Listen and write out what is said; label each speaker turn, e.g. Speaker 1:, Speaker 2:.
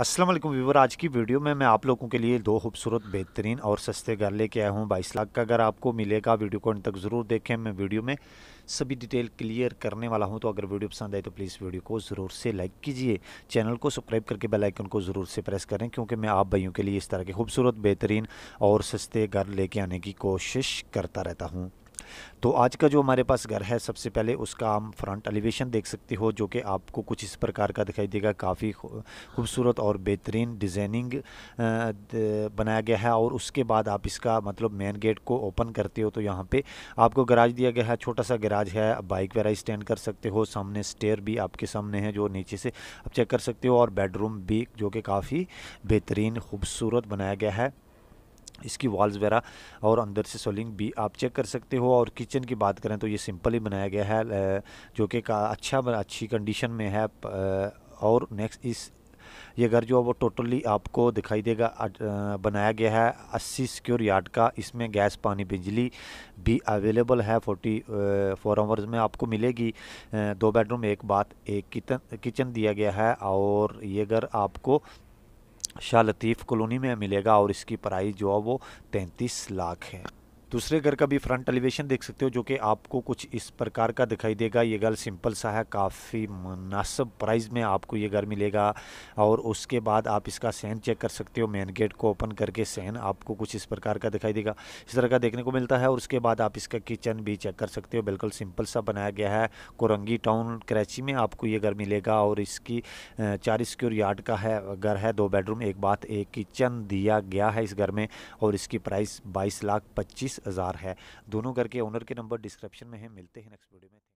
Speaker 1: Aslam viewer आज की video में मैं आप लोगों के लिए दो खूबसूरत बेहतरीन और सस्ते घर लेके आया हूँ बाईस लाख का अगर आपको मिलेगा वीडियो को अंत तक ज़रूर देखें मैं वीडियो में सभी डिटेल क्लियर करने वाला हूँ तो अगर वीडियो पसंद आए तो प्लीज़ वीडियो को ज़रूर से लाइक कीजिए चैनल को सब्सक्राइब करके बेल आइकन को ज़रूर से प्रेस करें क्योंकि मैं आप भाइयों के लिए इस तरह के खूबसूरत बेहतरीन और सस्ते घर लेके आने की कोशिश करता रहता हूँ तो आज का जो हमारे पास घर है सबसे पहले उसका हम फ्रंट एलिवेशन देख सकते हो जो कि आपको कुछ इस प्रकार का दिखाई देगा काफ़ी खूबसूरत और बेहतरीन डिज़ाइनिंग बनाया गया है और उसके बाद आप इसका मतलब मेन गेट को ओपन करते हो तो यहाँ पे आपको गराज दिया गया है छोटा सा गराज है बाइक वगैरह स्टैंड कर सकते हो सामने स्टेयर भी आपके सामने है जो नीचे से आप चेक कर सकते हो और बेडरूम भी जो कि काफ़ी बेहतरीन खूबसूरत बनाया गया है इसकी वॉल्स वगैरह और अंदर से सोलिंग भी आप चेक कर सकते हो और किचन की बात करें तो ये सिंपल ही बनाया गया है जो कि अच्छा अच्छी कंडीशन में है और नेक्स्ट इस ये घर जो है वो टोटली आपको दिखाई देगा बनाया गया है 80 स्क्योर यार्ड का इसमें गैस पानी बिजली भी अवेलेबल है फोर्टी फोर आवर्स में आपको मिलेगी दो बेडरूम एक बात एक किचन दिया गया है और ये घर आपको शाह लतीफ़ कॉलोनी में मिलेगा और इसकी प्राइस जो है वो तैंतीस लाख है दूसरे घर का भी फ्रंट एलिवेशन देख सकते हो जो कि आपको कुछ इस प्रकार का दिखाई देगा ये घर सिंपल सा है काफ़ी मुनासब प्राइस में आपको ये घर मिलेगा और उसके बाद आप इसका सहन चेक कर सकते हो मेन गेट को ओपन करके सहन आपको कुछ इस प्रकार का दिखाई देगा इस तरह का देखने को मिलता है और उसके बाद आप इसका किचन भी चेक कर सकते हो बिल्कुल सिंपल सा बनाया गया है कोरंगी टाउन कराची में आपको ये घर मिलेगा और इसकी चार स्क्योर यार्ड का है घर है दो बेडरूम एक बात एक किचन दिया गया है इस घर में और इसकी प्राइस बाईस लाख पच्चीस हज़ार है दोनों घर के ओनर के नंबर डिस्क्रिप्शन में है मिलते हैं नेक्स्ट वीडियो में